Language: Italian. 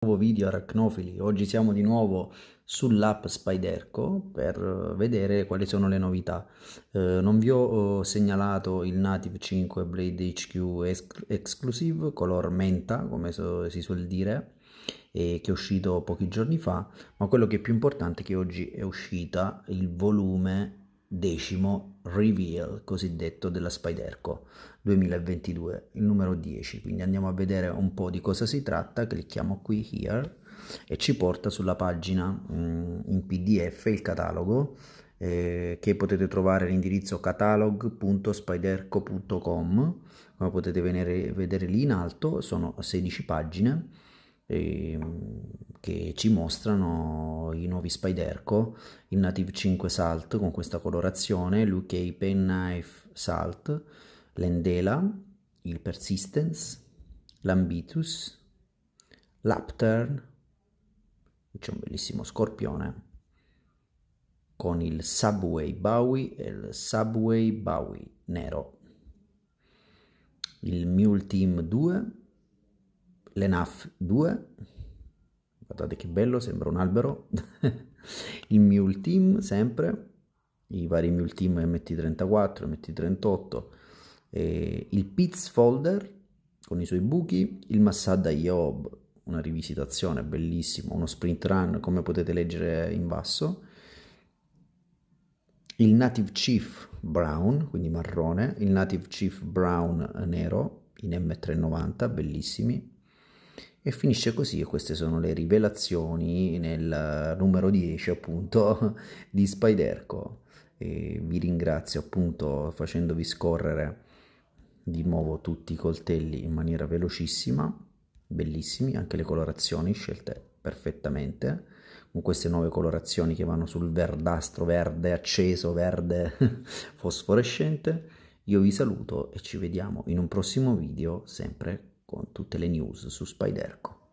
nuovo video arachnofili. Oggi siamo di nuovo sull'app Spiderco per vedere quali sono le novità. Eh, non vi ho eh, segnalato il Native 5 Blade HQ esc Exclusive color menta, come so si suol dire, eh, che è uscito pochi giorni fa, ma quello che è più importante è che oggi è uscita il volume decimo reveal cosiddetto della Spiderco 2022, il numero 10. Quindi andiamo a vedere un po' di cosa si tratta, clicchiamo qui here e ci porta sulla pagina mh, mm, in PDF il catalogo eh, che potete trovare all'indirizzo catalog.spiderco.com come potete venere, vedere lì in alto sono 16 pagine Ehm, che ci mostrano i nuovi Spyderco, il Native 5 Salt con questa colorazione, l'UK Penknife Salt, l'Endela, il Persistence, l'Ambitus, l'Upturn, c'è un bellissimo scorpione con il Subway Bowie e il Subway Bowie nero. Il Mule Team 2 l'ENAF 2, guardate che bello, sembra un albero, il Mule Team sempre, i vari Mule Team MT34, MT38, eh, il Pits Folder con i suoi buchi, il Massada Yob, una rivisitazione bellissima, uno sprint run come potete leggere in basso, il Native Chief Brown, quindi marrone, il Native Chief Brown nero in M390, bellissimi, e finisce così, e queste sono le rivelazioni nel eh, numero 10 appunto di Spiderco. E vi ringrazio appunto facendovi scorrere di nuovo tutti i coltelli in maniera velocissima, bellissimi, anche le colorazioni scelte perfettamente, con queste nuove colorazioni che vanno sul verdastro, verde acceso, verde fosforescente. Io vi saluto e ci vediamo in un prossimo video sempre con tutte le news su Spyderco.